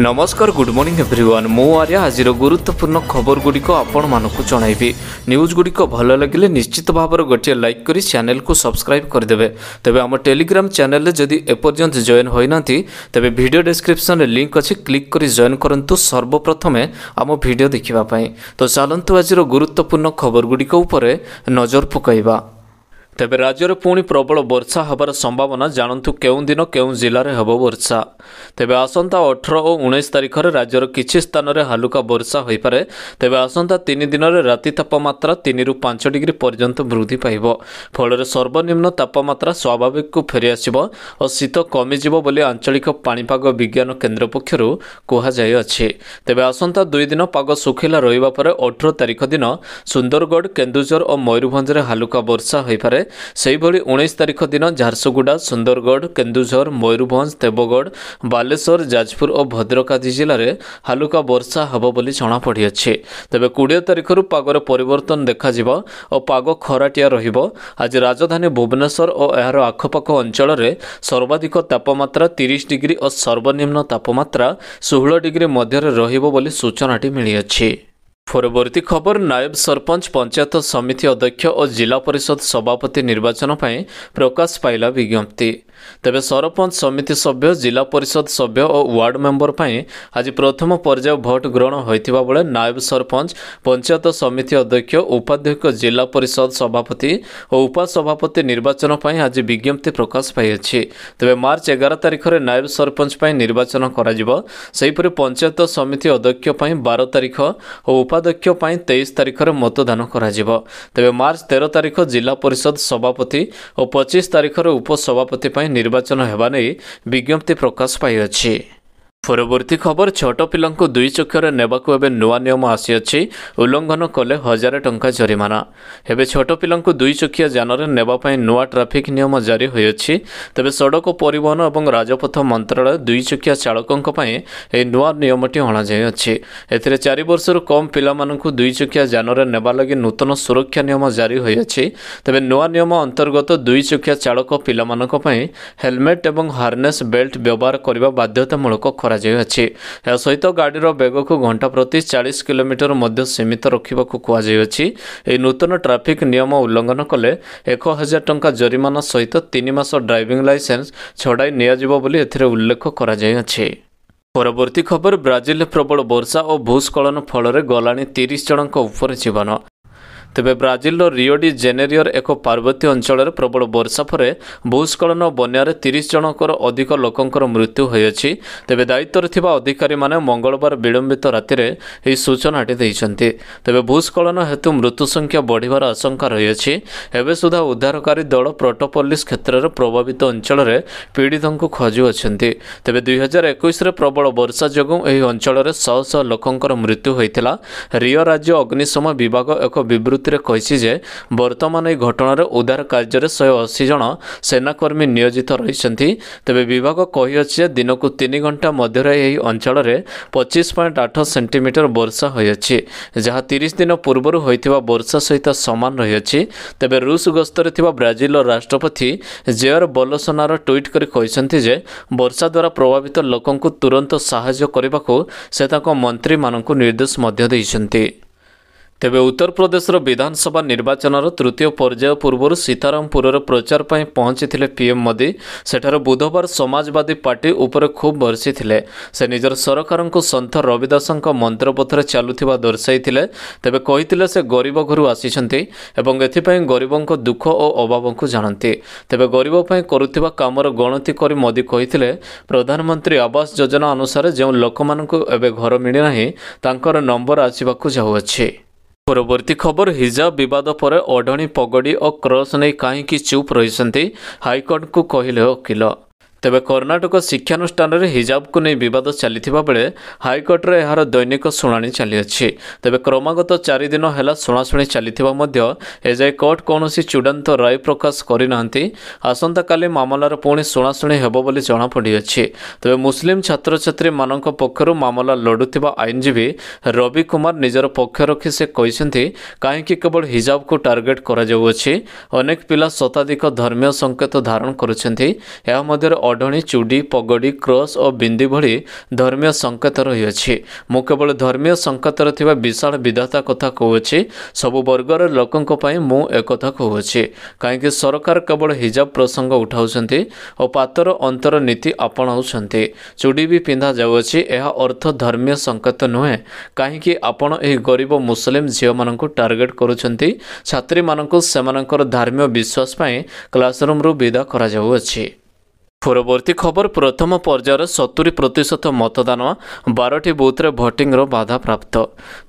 ନମସ୍କାର good morning everyone ମୁଁ ଆର୍ଯ୍ୟ ଆଜିର ଗୁରୁତ୍ୱପୂର୍ଣ୍ଣ ଖବରଗୁଡ଼ିକ ଆପଣମାନଙ୍କୁ ଜଣାଇବି ନ୍ୟୁଜ୍ଗୁଡ଼ିକ ଭଲ ଲାଗିଲେ ନିଶ୍ଚିତ ଭାବରେ ଗୋଟିଏ ଲାଇକ୍ କରି ଚ୍ୟାନେଲ୍କୁ ସବସ୍କ୍ରାଇବ୍ କରିଦେବେ ତେବେ ଆମ ଟେଲିଗ୍ରାମ୍ ଚ୍ୟାନେଲ୍ରେ ଯଦି ଏପର୍ଯ୍ୟନ୍ତ ଜଏନ୍ ହୋଇନାହାନ୍ତି ତେବେ ଭିଡ଼ିଓ ଡେସ୍କ୍ରିପ୍ସନ୍ରେ ଲିଙ୍କ୍ ଅଛି କ୍ଲିକ୍ କରି ଜଏନ୍ କରନ୍ତୁ ସର୍ବପ୍ରଥମେ ଆମ ଭିଡ଼ିଓ ଦେଖିବା ପାଇଁ ତ ଚାଲନ୍ତୁ ଆଜିର ଗୁରୁତ୍ୱପୂର୍ଣ୍ଣ ଖବରଗୁଡ଼ିକ ଉପରେ ନଜର ପକାଇବା ତେବେ ରାଜ୍ୟରେ ପୁଣି ପ୍ରବଳ ବର୍ଷା ହେବାର ସମ୍ଭାବନା ଜାଣନ୍ତୁ କେଉଁ ଦିନ କେଉଁ ଜିଲ୍ଲାରେ ହେବ ବର୍ଷା ତେବେ ଆସନ୍ତା ଅଠର ଓ ଉଣେଇଶ ତାରିଖରେ ରାଜ୍ୟର କିଛି ସ୍ଥାନରେ ହାଲୁକା ବର୍ଷା ହୋଇପାରେ ତେବେ ଆସନ୍ତା ତିନି ଦିନରେ ରାତି ତାପମାତ୍ରା ତିନିରୁ ପାଞ୍ଚ ଡିଗ୍ରୀ ପର୍ଯ୍ୟନ୍ତ ବୃଦ୍ଧି ପାଇବ ଫଳରେ ସର୍ବନିମ୍ନ ତାପମାତ୍ରା ସ୍ୱାଭାବିକକୁ ଫେରିଆସିବ ଓ ଶୀତ କମିଯିବ ବୋଲି ଆଞ୍ଚଳିକ ପାଣିପାଗ ବିଜ୍ଞାନ କେନ୍ଦ୍ର ପକ୍ଷରୁ କୁହାଯାଇଅଛି ତେବେ ଆସନ୍ତା ଦୁଇ ଦିନ ପାଗ ଶୁଖିଲା ରହିବା ପରେ ଅଠର ତାରିଖ ଦିନ ସୁନ୍ଦରଗଡ଼ କେନ୍ଦୁଝର ଓ ମୟୂରଭଞ୍ଜରେ ହାଲୁକା ବର୍ଷା ହୋଇପାରେ ସେହିଭଳି ଉଣେଇଶ ତାରିଖ ଦିନ ଝାରସୁଗୁଡ଼ା ସୁନ୍ଦରଗଡ଼ କେନ୍ଦୁଝର ମୟୂରଭଞ୍ଜ ଦେବଗଡ଼ ବାଲେଶ୍ୱର ଯାଜପୁର ଓ ଭଦ୍ରକ ଆଦି ଜିଲ୍ଲାରେ ହାଲୁକା ବର୍ଷା ହେବ ବୋଲି ଜଣାପଡ଼ିଅଛି ତେବେ କୋଡ଼ିଏ ତାରିଖରୁ ପାଗର ପରିବର୍ତ୍ତନ ଦେଖାଯିବ ଓ ପାଗ ଖରାଟିଆ ରହିବ ଆଜି ରାଜଧାନୀ ଭୁବନେଶ୍ୱର ଓ ଏହାର ଆଖପାଖ ଅଞ୍ଚଳରେ ସର୍ବାଧିକ ତାପମାତ୍ରା ତିରିଶ ଡିଗ୍ରୀ ଓ ସର୍ବନିମ୍ନ ତାପମାତ୍ରା ଷୋହଳ ଡିଗ୍ରୀ ମଧ୍ୟରେ ରହିବ ବୋଲି ସୂଚନାଟି ମିଳିଅଛି ପରବର୍ତ୍ତୀ ଖବର ନାୟବ ସରପଞ୍ଚ ପଞ୍ଚାୟତ ସମିତି ଅଧ୍ୟକ୍ଷ ଓ ଜିଲ୍ଲା ପରିଷଦ ସଭାପତି ନିର୍ବାଚନ ପାଇଁ ପ୍ରକାଶ ପାଇଲା ବିଜ୍ଞପ୍ତି ତେବେ ସରପଞ୍ଚ ସମିତି ସଭ୍ୟ ଜିଲ୍ଲା ପରିଷଦ ସଭ୍ୟ ଓ ୱାର୍ଡ ମେମ୍ବର ପାଇଁ ଆଜି ପ୍ରଥମ ପର୍ଯ୍ୟାୟ ଭୋଟ୍ ଗ୍ରହଣ ହୋଇଥିବା ବେଳେ ନାୟବ ସରପଞ୍ଚ ପଞ୍ଚାୟତ ସମିତି ଅଧ୍ୟକ୍ଷ ଉପାଧ୍ୟକ୍ଷ ଜିଲ୍ଲା ପରିଷଦ ସଭାପତି ଓ ଉପସଭାପତି ନିର୍ବାଚନ ପାଇଁ ଆଜି ବିଜ୍ଞପ୍ତି ପ୍ରକାଶ ପାଇଅଛି ତେବେ ମାର୍ଚ୍ଚ ଏଗାର ତାରିଖରେ ନାୟବ ସରପଞ୍ଚ ପାଇଁ ନିର୍ବାଚନ କରାଯିବ ସେହିପରି ପଞ୍ଚାୟତ ସମିତି ଅଧ୍ୟକ୍ଷ ପାଇଁ ବାର ତାରିଖ ଓ ଉପାଧ୍ୟକ୍ଷ ପାଇଁ ତେଇଶ ତାରିଖରେ ମତଦାନ କରାଯିବ ତେବେ ମାର୍ଚ୍ଚ ତେର ତାରିଖ ଜିଲ୍ଲା ପରିଷଦ ସଭାପତି ଓ ପଚିଶ ତାରିଖରେ ଉପସଭାପତି ପାଇଁ ନିର୍ବାଚନ ହେବା ନେଇ ବିଜ୍ଞପ୍ତି ପ୍ରକାଶ ପାଇଅଛି পরবর্ତ୍ତী খবর ଛୋଟ ପିଲାଙ୍କୁ ଦୁଇ ଚକ୍ଷରେ ନେବାକୁ ଏବେ ନୂଆ ନିୟମ ଆସିଅଛି ଉଲ୍ଲଙ୍ଘନ କଲେ ହଜାରେ ଟଙ୍କା ଜରିମାନା ଏବେ ଛୋଟ ପିଲାଙ୍କୁ ଦୁଇ ଚକିଆ ଯାନରେ ନେବା ପାଇଁ ନୂଆ ଟ୍ରାଫିକ୍ ନିୟମ ଜାରି ହୋଇଅଛି ତେବେ ସଡ଼କ ପରିବହନ ଏବଂ ରାଜପଥ ମନ୍ତ୍ରଣାଳୟ ଦୁଇ ଚକିଆ ଚାଳକଙ୍କ ପାଇଁ ଏହି ନୂଆ ନିୟମଟି ଅଣାଯାଇଅଛି ଏଥିରେ ଚାରି ବର୍ଷରୁ କମ୍ ପିଲାମାନଙ୍କୁ ଦୁଇ ଚକିଆ ଯାନରେ ନେବା ଲାଗି ନୂତନ ସୁରକ୍ଷା ନିୟମ ଜାରି ହୋଇଅଛି ତେବେ ନୂଆ ନିୟମ ଅନ୍ତର୍ଗତ ଦୁଇ ଚକିଆ ଚାଳକ ପିଲାମାନଙ୍କ ପାଇଁ ହେଲମେଟ୍ ଏବଂ ହାର୍ନେସ୍ ବେଲ୍ଟ ବ୍ୟବହାର କରିବା ବାଧ୍ୟତାମୂଳକ କରା କରାଯାଇଅଛି ଏହା ସହିତ ଗାଡ଼ିର ବେଗକୁ ଘଣ୍ଟା ପ୍ରତି ଚାଳିଶ କିଲୋମିଟର ମଧ୍ୟ ସୀମିତ ରଖିବାକୁ କୁହାଯାଇଅଛି ଏହି ନୂତନ ଟ୍ରାଫିକ୍ ନିୟମ ଉଲ୍ଲଙ୍ଘନ କଲେ ଏକ ହଜାର ଟଙ୍କା ଜରିମାନା ସହିତ ତିନି ମାସ ଡ୍ରାଇଭିଂ ଲାଇସେନ୍ସ ଛଡ଼ାଇ ନିଆଯିବ ବୋଲି ଏଥିରେ ଉଲ୍ଲେଖ କରାଯାଇଅଛି ପରବର୍ତ୍ତୀ ଖବର ବ୍ରାଜିଲରେ ପ୍ରବଳ ବର୍ଷା ଓ ଭୂସ୍କଳନ ଫଳରେ ଗଲାଣି ତିରିଶ ଜଣଙ୍କ ଉପରେ ଜୀବନ ତେବେ ବ୍ରାଜିଲର ରିଓଡି ଜେନେରିଓର ଏକ ପାର୍ବତୀୟ ଅଞ୍ଚଳରେ ପ୍ରବଳ ବର୍ଷା ପରେ ଭୂସ୍କଳନ ବନ୍ୟାରେ ତିରିଶ ଜଣଙ୍କର ଅଧିକ ଲୋକଙ୍କର ମୃତ୍ୟୁ ହୋଇଅଛି ତେବେ ଦାୟିତ୍ୱରେ ଥିବା ଅଧିକାରୀମାନେ ମଙ୍ଗଳବାର ବିଳମ୍ବିତ ରାତିରେ ଏହି ସୂଚନାଟି ଦେଇଛନ୍ତି ତେବେ ଭୂସ୍କଳନ ହେତୁ ମୃତ୍ୟୁ ସଂଖ୍ୟା ବଢ଼ିବାର ଆଶଙ୍କା ରହିଅଛି ଏବେ ସୁଦ୍ଧା ଉଦ୍ଧାରକାରୀ ଦଳ ପ୍ରୋଟୋପଲିସ୍ କ୍ଷେତ୍ରରେ ପ୍ରଭାବିତ ଅଞ୍ଚଳରେ ପୀଡ଼ିତଙ୍କୁ ଖୋଜୁଅଛନ୍ତି ତେବେ ଦୁଇହଜାର ଏକୋଇଶରେ ପ୍ରବଳ ବର୍ଷା ଯୋଗୁଁ ଏହି ଅଞ୍ଚଳରେ ଶହ ଶହ ଲୋକଙ୍କର ମୃତ୍ୟୁ ହୋଇଥିଲା ରିଓ ରାଜ୍ୟ ଅଗ୍ନିଶମ ବିଭାଗ ଏକ ବିବୃତ୍ତି ବିବୃତ୍ତିରେ କହିଛି ଯେ ବର୍ତ୍ତମାନ ଏହି ଘଟଣାରେ ଉଦ୍ଧାର କାର୍ଯ୍ୟରେ ଶହେ ଅଶୀ ଜଣ ସେନାକର୍ମୀ ନିୟୋଜିତ ରହିଛନ୍ତି ତେବେ ବିଭାଗ କହିଅଛି ଯେ ଦିନକୁ ତିନି ଘଣ୍ଟା ମଧ୍ୟରେ ଏହି ଅଞ୍ଚଳରେ ପଚିଶ ପଏଣ୍ଟ ଆଠ ସେଣ୍ଟିମିଟର ବର୍ଷା ହୋଇଅଛି ଯାହା ତିରିଶ ଦିନ ପୂର୍ବରୁ ହୋଇଥିବା ବର୍ଷା ସହିତ ସମାନ ରହିଅଛି ତେବେ ରୁଷ ଗସ୍ତରେ ଥିବା ବ୍ରାଜିଲର ରାଷ୍ଟ୍ରପତି ଜେଆର୍ ବଲସନାର ଟ୍ୱିଟ୍ କରି କହିଛନ୍ତି ଯେ ବର୍ଷା ଦ୍ୱାରା ପ୍ରଭାବିତ ଲୋକଙ୍କୁ ତୁରନ୍ତ ସାହାଯ୍ୟ କରିବାକୁ ସେ ତାଙ୍କ ମନ୍ତ୍ରୀମାନଙ୍କୁ ନିର୍ଦ୍ଦେଶ ମଧ୍ୟ ଦେଇଛନ୍ତି ତେବେ ଉତ୍ତରପ୍ରଦେଶର ବିଧାନସଭା ନିର୍ବାଚନର ତୃତୀୟ ପର୍ଯ୍ୟାୟ ପୂର୍ବରୁ ସୀତାରାମପୁରର ପ୍ରଚାର ପାଇଁ ପହଞ୍ଚିଥିଲେ ପିଏମ୍ ମୋଦି ସେଠାରେ ବୁଧବାର ସମାଜବାଦୀ ପାର୍ଟି ଉପରେ ଖୁବ୍ ବର୍ଷିଥିଲେ ସେ ନିଜର ସରକାରଙ୍କୁ ସନ୍ଥ ରବିଦାସଙ୍କ ମନ୍ତ୍ରପଥରେ ଚାଲୁଥିବା ଦର୍ଶାଇଥିଲେ ତେବେ କହିଥିଲେ ସେ ଗରିବ ଘରୁ ଆସିଛନ୍ତି ଏବଂ ଏଥିପାଇଁ ଗରିବଙ୍କ ଦୁଃଖ ଓ ଅଭାବଙ୍କୁ ଜାଣନ୍ତି ତେବେ ଗରିବ ପାଇଁ କରୁଥିବା କାମର ଗଣତି କରି ମୋଦି କହିଥିଲେ ପ୍ରଧାନମନ୍ତ୍ରୀ ଆବାସ ଯୋଜନା ଅନୁସାରେ ଯେଉଁ ଲୋକମାନଙ୍କୁ ଏବେ ଘର ମିଳିନାହିଁ ତାଙ୍କର ନମ୍ବର ଆସିବାକୁ ଯାଉଅଛି ପରବର୍ତ୍ତୀ ଖବର ହିଜାବ ବିବାଦ ପରେ ଅଢ଼ଣୀ ପଗଡ଼ି ଓ କ୍ରସ୍ ନେଇ କାହିଁକି ଚୁପ୍ ରହିଛନ୍ତି ହାଇକୋର୍ଟଙ୍କୁ କହିଲେ ଓକିଲ ତେବେ କର୍ଣ୍ଣାଟକ ଶିକ୍ଷାନୁଷ୍ଠାନରେ ହିଜାବକୁ ନେଇ ବିବାଦ ଚାଲିଥିବା ବେଳେ ହାଇକୋର୍ଟରେ ଏହାର ଦୈନିକ ଶୁଣାଣି ଚାଲିଅଛି ତେବେ କ୍ରମାଗତ ଚାରି ଦିନ ହେଲା ଶୁଣାଶୁଣି ଚାଲିଥିବା ମଧ୍ୟ ଏଯାଏ କୋର୍ଟ କୌଣସି ଚୂଡ଼ାନ୍ତ ରାୟ ପ୍ରକାଶ କରିନାହାନ୍ତି ଆସନ୍ତାକାଲି ମାମଲାର ପୁଣି ଶୁଣାଶୁଣି ହେବ ବୋଲି ଜଣାପଡ଼ିଅଛି ତେବେ ମୁସଲିମ୍ ଛାତ୍ରଛାତ୍ରୀମାନଙ୍କ ପକ୍ଷରୁ ମାମଲା ଲଢ଼ୁଥିବା ଆଇନଜୀବୀ ରବି କୁମାର ନିଜର ପକ୍ଷ ରଖି ସେ କହିଛନ୍ତି କାହିଁକି କେବଳ ହିଜାବକୁ ଟାର୍ଗେଟ୍ କରାଯାଉଅଛି ଅନେକ ପିଲା ଶତାଧିକ ଧର୍ମୀୟ ସଙ୍କେତ ଧାରଣ କରୁଛନ୍ତି ଏହା ମଧ୍ୟରେ ଓଢ଼ଣୀ ଚୁଡ଼ି ପଗଡ଼ି କ୍ରସ୍ ଓ ବିନ୍ଦି ଭଳି ଧର୍ମୀୟ ସଂକେତ ରହିଅଛି ମୁଁ କେବଳ ଧର୍ମୀୟ ସଙ୍କେତରେ ଥିବା ବିଶାଳ ବିଧାତା କଥା କହୁଅଛି ସବୁ ବର୍ଗର ଲୋକଙ୍କ ପାଇଁ ମୁଁ ଏକଥା କହୁଅଛି କାହିଁକି ସରକାର କେବଳ ହିଜାବ ପ୍ରସଙ୍ଗ ଉଠାଉଛନ୍ତି ଓ ପାତର ଅନ୍ତର ନୀତି ଆପଣାଉଛନ୍ତି ଚୁଡ଼ି ବି ପିନ୍ଧା ଯାଉଅଛି ଏହା ଅର୍ଥ ଧର୍ମୀୟ ସଂକେତ ନୁହେଁ କାହିଁକି ଆପଣ ଏହି ଗରିବ ମୁସଲିମ ଝିଅମାନଙ୍କୁ ଟାର୍ଗେଟ କରୁଛନ୍ତି ଛାତ୍ରୀମାନଙ୍କୁ ସେମାନଙ୍କର ଧାର୍ମୀୟ ବିଶ୍ୱାସ ପାଇଁ କ୍ଲାସରୁମ୍ରୁ ବିଦା କରାଯାଉଅଛି পরবর্তী খবর প্রথম পর্যায়ের সতুরি প্রতিশত মতদান বারোটি বুথরে ভোটিংর বাধাপ্রাপ্ত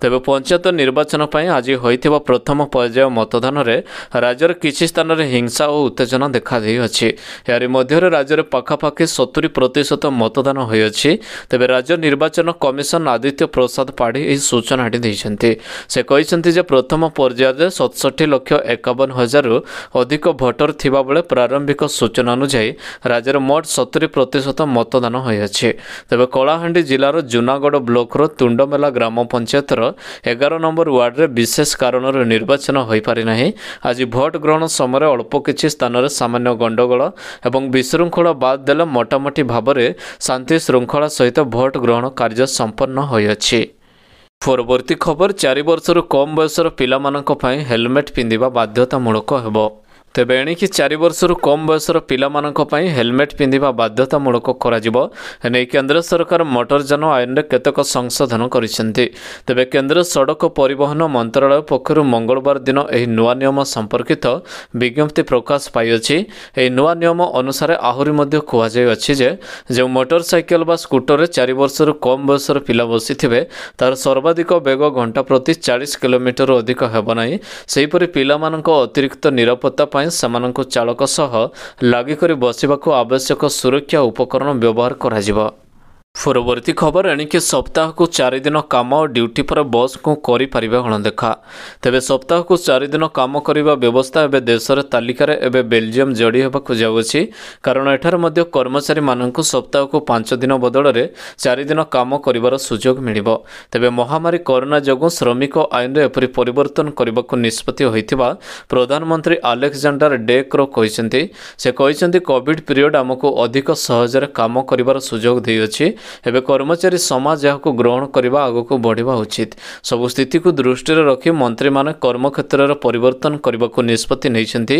তবে পঞ্চায়েত নির্বাচন পাই আজ হয়ে প্রথম পর্যায় মতদানরে রাজ্যের কিছু স্থানের হিংসা ও উত্তেজনা দেখা দেখাদেইছে এর মধ্যে রাজ্যের পাখাপাখি সতুরি প্রতিশত মতদান হয়েছে তবে রাজ্য নির্বাচন কমিশন আদিত্য প্রসাদ পাড়ি এই সূচনাটি দিয়েছেন সে কিন্তু যে প্রথম পর্যায়ে সতষট্টি লক্ষ একাবন হাজার অধিক ভোটর থাকবে প্রারম্ভিক সূচনা অনুযায়ী রাজ্যের ମୋଟ ସତୁରି ପ୍ରତିଶତ ମତଦାନ ହୋଇଅଛି ତେବେ କଳାହାଣ୍ଡି ଜିଲ୍ଲାର ଜୁନାଗଡ଼ ବ୍ଲକର ତୁଣ୍ଡମେଲା ଗ୍ରାମ ପଞ୍ଚାୟତର ଏଗାର ନମ୍ବର ୱାର୍ଡ଼ରେ ବିଶେଷ କାରଣରୁ ନିର୍ବାଚନ ହୋଇପାରିନାହିଁ ଆଜି ଭୋଟ୍ ଗ୍ରହଣ ସମୟରେ ଅଳ୍ପ କିଛି ସ୍ଥାନରେ ସାମାନ୍ୟ ଗଣ୍ଡଗୋଳ ଏବଂ ବିଶୃଙ୍ଖଳ ବାଦ୍ ଦେଲେ ମୋଟାମୋଟି ଭାବରେ ଶାନ୍ତି ଶୃଙ୍ଖଳା ସହିତ ଭୋଟ୍ ଗ୍ରହଣ କାର୍ଯ୍ୟ ସମ୍ପନ୍ନ ହୋଇଅଛି ପରବର୍ତ୍ତୀ ଖବର ଚାରି ବର୍ଷରୁ କମ୍ ବୟସର ପିଲାମାନଙ୍କ ପାଇଁ ହେଲମେଟ୍ ପିନ୍ଧିବା ବାଧ୍ୟତାମୂଳକ ହେବ ତେବେ ଏଣିକି ଚାରି ବର୍ଷରୁ କମ୍ ବୟସର ପିଲାମାନଙ୍କ ପାଇଁ ହେଲମେଟ୍ ପିନ୍ଧିବା ବାଧ୍ୟତାମୂଳକ କରାଯିବ ନେଇ କେନ୍ଦ୍ର ସରକାର ମଟରଯାନ ଆଇନରେ କେତେକ ସଂଶୋଧନ କରିଛନ୍ତି ତେବେ କେନ୍ଦ୍ର ସଡ଼କ ପରିବହନ ମନ୍ତ୍ରଣାଳୟ ପକ୍ଷରୁ ମଙ୍ଗଳବାର ଦିନ ଏହି ନୂଆ ନିୟମ ସମ୍ପର୍କିତ ବିଜ୍ଞପ୍ତି ପ୍ରକାଶ ପାଇଅଛି ଏହି ନୂଆ ନିୟମ ଅନୁସାରେ ଆହୁରି ମଧ୍ୟ କୁହାଯାଇଅଛି ଯେ ଯେଉଁ ମୋଟର ସାଇକେଲ ବା ସ୍କୁଟରରେ ଚାରି ବର୍ଷରୁ କମ୍ ବୟସର ପିଲା ବସିଥିବେ ତା'ର ସର୍ବାଧିକ ବେଗ ଘଣ୍ଟା ପ୍ରତି ଚାଳିଶ କିଲୋମିଟରରୁ ଅଧିକ ହେବ ନାହିଁ ସେହିପରି ପିଲାମାନଙ୍କ ଅତିରିକ୍ତ ନିରାପତ୍ତା ପାଇଁ ସେମାନଙ୍କୁ ଚାଳକ ସହ ଲାଗିକରି ବସିବାକୁ ଆବଶ୍ୟକ ସୁରକ୍ଷା ଉପକରଣ ବ୍ୟବହାର କରାଯିବ ପରବର୍ତ୍ତୀ ଖବର ଏଣିକି ସପ୍ତାହକୁ ଚାରିଦିନ କାମ ଓ ଡ୍ୟୁଟି ପରେ ବସ୍କୁ କରିପାରିବେ ଅଣଦେଖା ତେବେ ସପ୍ତାହକୁ ଚାରିଦିନ କାମ କରିବା ବ୍ୟବସ୍ଥା ଏବେ ଦେଶର ତାଲିକାରେ ଏବେ ବେଲଜିୟମ୍ ଯୋଡ଼ି ହେବାକୁ ଯାଉଅଛି କାରଣ ଏଠାରେ ମଧ୍ୟ କର୍ମଚାରୀମାନଙ୍କୁ ସପ୍ତାହକୁ ପାଞ୍ଚ ଦିନ ବଦଳରେ ଚାରିଦିନ କାମ କରିବାର ସୁଯୋଗ ମିଳିବ ତେବେ ମହାମାରୀ କରୋନା ଯୋଗୁଁ ଶ୍ରମିକ ଆଇନରେ ଏପରି ପରିବର୍ତ୍ତନ କରିବାକୁ ନିଷ୍ପତ୍ତି ହୋଇଥିବା ପ୍ରଧାନମନ୍ତ୍ରୀ ଆଲେକ୍ଜାଣ୍ଡାର ଡେକ୍ରୋ କହିଛନ୍ତି ସେ କହିଛନ୍ତି କୋଭିଡ୍ ପିରିୟଡ଼ ଆମକୁ ଅଧିକ ସହଜରେ କାମ କରିବାର ସୁଯୋଗ ଦେଇଅଛି ଏବେ କର୍ମଚାରୀ ସମାଜ ଏହାକୁ ଗ୍ରହଣ କରିବା ଆଗକୁ ବଢ଼ିବା ଉଚିତ ସବୁ ସ୍ଥିତିକୁ ଦୃଷ୍ଟିରେ ରଖି ମନ୍ତ୍ରୀମାନେ କର୍ମକ୍ଷେତ୍ରର ପରିବର୍ତ୍ତନ କରିବାକୁ ନିଷ୍ପତ୍ତି ନେଇଛନ୍ତି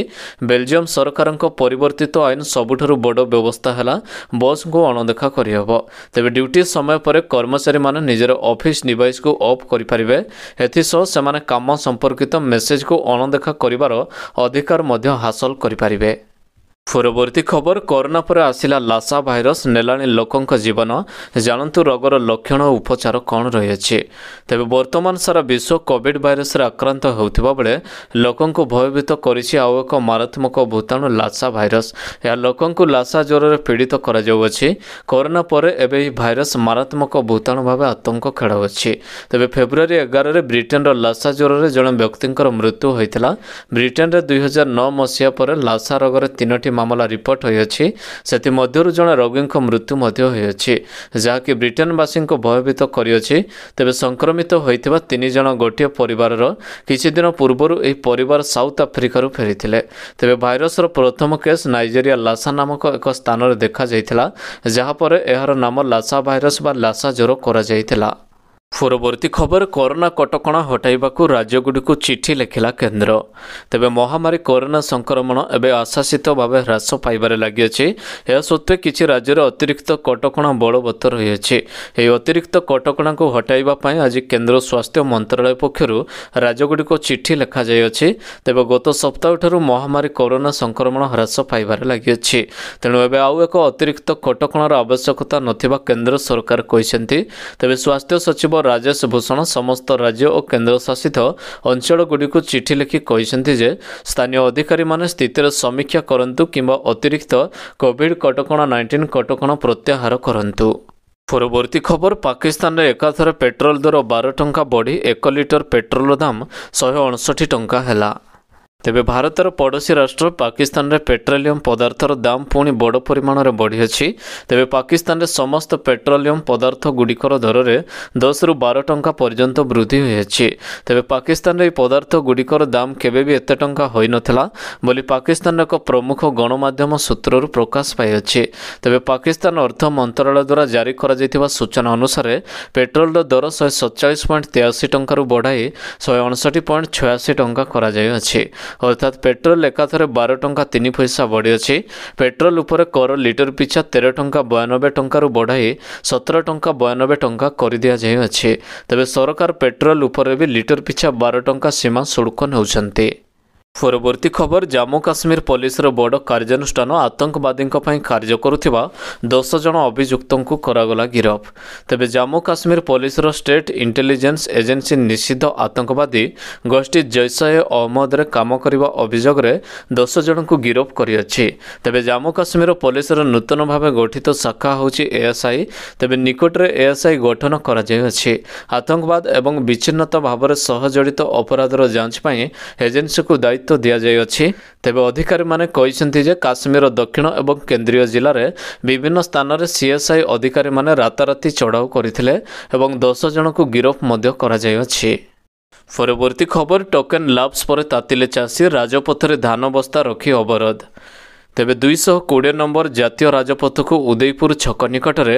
ବେଲଜିୟମ୍ ସରକାରଙ୍କ ପରିବର୍ତ୍ତିତ ଆଇନ ସବୁଠାରୁ ବଡ଼ ବ୍ୟବସ୍ଥା ହେଲା ବସ୍ଙ୍କୁ ଅଣଦେଖା କରିହେବ ତେବେ ଡ୍ୟୁଟି ସମୟ ପରେ କର୍ମଚାରୀମାନେ ନିଜର ଅଫିସ୍ ଡିଭାଇସ୍କୁ ଅଫ୍ କରିପାରିବେ ଏଥିସହ ସେମାନେ କାମ ସମ୍ପର୍କିତ ମେସେଜ୍କୁ ଅଣଦେଖା କରିବାର ଅଧିକାର ମଧ୍ୟ ହାସଲ କରିପାରିବେ ପରବର୍ତ୍ତୀ ଖବର କରୋନା ପରେ ଆସିଲା ଲାସା ଭାଇରସ୍ ନେଲାଣି ଲୋକଙ୍କ ଜୀବନ ଜାଣନ୍ତୁ ରୋଗର ଲକ୍ଷଣ ଓ ଉପଚାର କ'ଣ ରହିଅଛି ତେବେ ବର୍ତ୍ତମାନ ସାରା ବିଶ୍ୱ କୋଭିଡ୍ ଭାଇରସ୍ରେ ଆକ୍ରାନ୍ତ ହେଉଥିବା ବେଳେ ଲୋକଙ୍କୁ ଭୟଭୀତ କରିଛି ଆଉ ଏକ ମାରାତ୍ମକ ଭୂତାଣୁ ଲାସା ଭାଇରସ୍ ଏହା ଲୋକଙ୍କୁ ଲାସା ଜ୍ୱରରେ ପୀଡ଼ିତ କରାଯାଉଅଛି କରୋନା ପରେ ଏବେ ଏହି ଭାଇରସ୍ ମାରାତ୍ମକ ଭୂତାଣୁ ଭାବେ ଆତଙ୍କ ଖେଳାଉଅଛି ତେବେ ଫେବୃଆରୀ ଏଗାରରେ ବ୍ରିଟେନ୍ର ଲାସା ଜ୍ୱରରେ ଜଣେ ବ୍ୟକ୍ତିଙ୍କର ମୃତ୍ୟୁ ହୋଇଥିଲା ବ୍ରିଟେନ୍ରେ ଦୁଇହଜାର ନଅ ମସିହା ପରେ ଲାସା ରୋଗରେ ତିନୋଟି ମାମଲା ରିପୋର୍ଟ ହୋଇଅଛି ସେଥିମଧ୍ୟରୁ ଜଣେ ରୋଗୀଙ୍କ ମୃତ୍ୟୁ ମଧ୍ୟ ହୋଇଅଛି ଯାହାକି ବ୍ରିଟେନ୍ବାସୀଙ୍କୁ ଭୟଭୀତ କରିଅଛି ତେବେ ସଂକ୍ରମିତ ହୋଇଥିବା ତିନି ଜଣ ଗୋଟିଏ ପରିବାରର କିଛିଦିନ ପୂର୍ବରୁ ଏହି ପରିବାର ସାଉଥ୍ ଆଫ୍ରିକାରୁ ଫେରିଥିଲେ ତେବେ ଭାଇରସର ପ୍ରଥମ କେସ୍ ନାଇଜେରିଆ ଲାସା ନାମକ ଏକ ସ୍ଥାନରେ ଦେଖାଯାଇଥିଲା ଯାହାପରେ ଏହାର ନାମ ଲାସା ଭାଇରସ ବା ଲାସା ଜ୍ୱର କରାଯାଇଥିଲା ପରବର୍ତ୍ତୀ ଖବର କରୋନା କଟକଣା ହଟାଇବାକୁ ରାଜ୍ୟଗୁଡ଼ିକୁ ଚିଠି ଲେଖିଲା କେନ୍ଦ୍ର ତେବେ ମହାମାରୀ କରୋନା ସଂକ୍ରମଣ ଏବେ ଆଶାସିତ ଭାବେ ହ୍ରାସ ପାଇବାରେ ଲାଗିଅଛି ଏହା ସତ୍ତ୍ୱେ କିଛି ରାଜ୍ୟରେ ଅତିରିକ୍ତ କଟକଣା ବଳବତ୍ତର ରହିଅଛି ଏହି ଅତିରିକ୍ତ କଟକଣାକୁ ହଟାଇବା ପାଇଁ ଆଜି କେନ୍ଦ୍ର ସ୍ୱାସ୍ଥ୍ୟ ମନ୍ତ୍ରଣାଳୟ ପକ୍ଷରୁ ରାଜ୍ୟଗୁଡ଼ିକୁ ଚିଠି ଲେଖାଯାଇଅଛି ତେବେ ଗତ ସପ୍ତାହଠାରୁ ମହାମାରୀ କରୋନା ସଂକ୍ରମଣ ହ୍ରାସ ପାଇବାରେ ଲାଗିଅଛି ତେଣୁ ଏବେ ଆଉ ଏକ ଅତିରିକ୍ତ କଟକଣାର ଆବଶ୍ୟକତା ନଥିବା କେନ୍ଦ୍ର ସରକାର କହିଛନ୍ତି ତେବେ ସ୍ୱାସ୍ଥ୍ୟ ସଚିବ ରାଜେଶ ଭୂଷଣ ସମସ୍ତ ରାଜ୍ୟ ଓ କେନ୍ଦ୍ରଶାସିତ ଅଞ୍ଚଳଗୁଡ଼ିକୁ ଚିଠି ଲେଖି କହିଛନ୍ତି ଯେ ସ୍ଥାନୀୟ ଅଧିକାରୀମାନେ ସ୍ଥିତିର ସମୀକ୍ଷା କରନ୍ତୁ କିମ୍ବା ଅତିରିକ୍ତ କୋଭିଡ୍ କଟକଣା ନାଇଣ୍ଟିନ୍ କଟକଣା ପ୍ରତ୍ୟାହାର କରନ୍ତୁ ପରବର୍ତ୍ତୀ ଖବର ପାକିସ୍ତାନରେ ଏକାଥରେ ପେଟ୍ରୋଲ ଦର ବାର ଟଙ୍କା ବଢ଼ି ଏକ ଲିଟର ପେଟ୍ରୋଲର ଦାମ ଶହେ ଅଣଷଠି ଟଙ୍କା ହେଲା ତେବେ ଭାରତର ପଡ଼ୋଶୀ ରାଷ୍ଟ୍ର ପାକିସ୍ତାନରେ ପେଟ୍ରୋଲିୟମ୍ ପଦାର୍ଥର ଦାମ୍ ପୁଣି ବଡ଼ ପରିମାଣରେ ବଢ଼ିଅଛି ତେବେ ପାକିସ୍ତାନରେ ସମସ୍ତ ପେଟ୍ରୋଲିୟମ୍ ପଦାର୍ଥଗୁଡ଼ିକର ଦରରେ ଦଶରୁ ବାର ଟଙ୍କା ପର୍ଯ୍ୟନ୍ତ ବୃଦ୍ଧି ହୋଇଅଛି ତେବେ ପାକିସ୍ତାନରେ ଏହି ପଦାର୍ଥଗୁଡ଼ିକର ଦାମ୍ କେବେ ବି ଏତେ ଟଙ୍କା ହୋଇନଥିଲା ବୋଲି ପାକିସ୍ତାନର ଏକ ପ୍ରମୁଖ ଗଣମାଧ୍ୟମ ସୂତ୍ରରୁ ପ୍ରକାଶ ପାଇଅଛି ତେବେ ପାକିସ୍ତାନ ଅର୍ଥ ମନ୍ତ୍ରଣାଳୟ ଦ୍ୱାରା ଜାରି କରାଯାଇଥିବା ସୂଚନା ଅନୁସାରେ ପେଟ୍ରୋଲର ଦର ଶହେ ସତଚାଳିଶ ପଏଣ୍ଟ ତେୟାଅଶୀ ଟଙ୍କାରୁ ବଢ଼ାଇ ଶହେ ଅଣଷଠି ପଏଣ୍ଟ ଛୟାଅଶୀ ଟଙ୍କା କରାଯାଇଅଛି ଅର୍ଥାତ୍ ପେଟ୍ରୋଲ ଏକାଥରେ ବାର ଟଙ୍କା ତିନି ପଇସା ବଢ଼ିଅଛି ପେଟ୍ରୋଲ ଉପରେ କର ଲିଟର ପିଛା ତେର ଟଙ୍କା ବୟାନବେ ଟଙ୍କାରୁ ବଢ଼ାଇ ସତର ଟଙ୍କା ବୟାନବେ ଟଙ୍କା କରିଦିଆଯାଇଅଛି ତେବେ ସରକାର ପେଟ୍ରୋଲ ଉପରେ ବି ଲିଟର ପିଛା ବାର ଟଙ୍କା ସୀମା ଶୁଳ୍କ ନେଉଛନ୍ତି পরবর্ତ୍ତী খবর ଜାମ୍ମୁ କାଶ୍ମୀର ପୋଲିସର ବଡ଼ କାର୍ଯ୍ୟାନୁଷ୍ଠାନ ଆତଙ୍କବାଦୀଙ୍କ ପାଇଁ କାର୍ଯ୍ୟ କରୁଥିବା ଦଶ ଜଣ ଅଭିଯୁକ୍ତଙ୍କୁ କରାଗଲା ଗିରଫ ତେବେ ଜାମ୍ମୁ କାଶ୍ମୀର ପୋଲିସର ଷ୍ଟେଟ୍ ଇଣ୍ଟେଲିଜେନ୍ସ ଏଜେନ୍ସି ନିଷିଦ୍ଧ ଆତଙ୍କବାଦୀ ଗୋଷ୍ଠୀ ଜୈସ ଏ ଅହମ୍ମଦରେ କାମ କରିବା ଅଭିଯୋଗରେ ଦଶ ଜଣଙ୍କୁ ଗିରଫ କରିଅଛି ତେବେ ଜାମ୍ମୁ କାଶ୍ମୀର ପୋଲିସର ନୂତନ ଭାବେ ଗଠିତ ଶାଖା ହେଉଛି ଏଏସ୍ଆଇ ତେବେ ନିକଟରେ ଏଏସ୍ଆଇ ଗଠନ କରାଯାଇଅଛି ଆତଙ୍କବାଦ ଏବଂ ବିଚ୍ଛିନ୍ନତା ଭାବରେ ସହଜଡ଼ିତ ଅପରାଧର ଯାଞ୍ଚ ପାଇଁ ଏଜେନ୍ସିକୁ ଦାୟିତ୍ୱ ଦାୟିତ୍ୱ ଦିଆଯାଇଅଛି ତେବେ ଅଧିକାରୀମାନେ କହିଛନ୍ତି ଯେ କାଶ୍ମୀରର ଦକ୍ଷିଣ ଏବଂ କେନ୍ଦ୍ରୀୟ ଜିଲ୍ଲାରେ ବିଭିନ୍ନ ସ୍ଥାନରେ ସିଏସ୍ଆଇ ଅଧିକାରୀମାନେ ରାତାରାତି ଚଢ଼ାଉ କରିଥିଲେ ଏବଂ ଦଶ ଜଣଙ୍କୁ ଗିରଫ ମଧ୍ୟ କରାଯାଇଅଛି ପରବର୍ତ୍ତୀ ଖବର ଟୋକେନ୍ ଲାବ୍ସ ପରେ ତାତିଲେ ଚାଷୀ ରାଜପଥରେ ଧାନ ବସ୍ତା ରଖି ଅବରୋଧ ତେବେ ଦୁଇଶହ କୋଡ଼ିଏ ନମ୍ବର ଜାତୀୟ ରାଜପଥକୁ ଉଦୟପୁର ଛକ ନିକଟରେ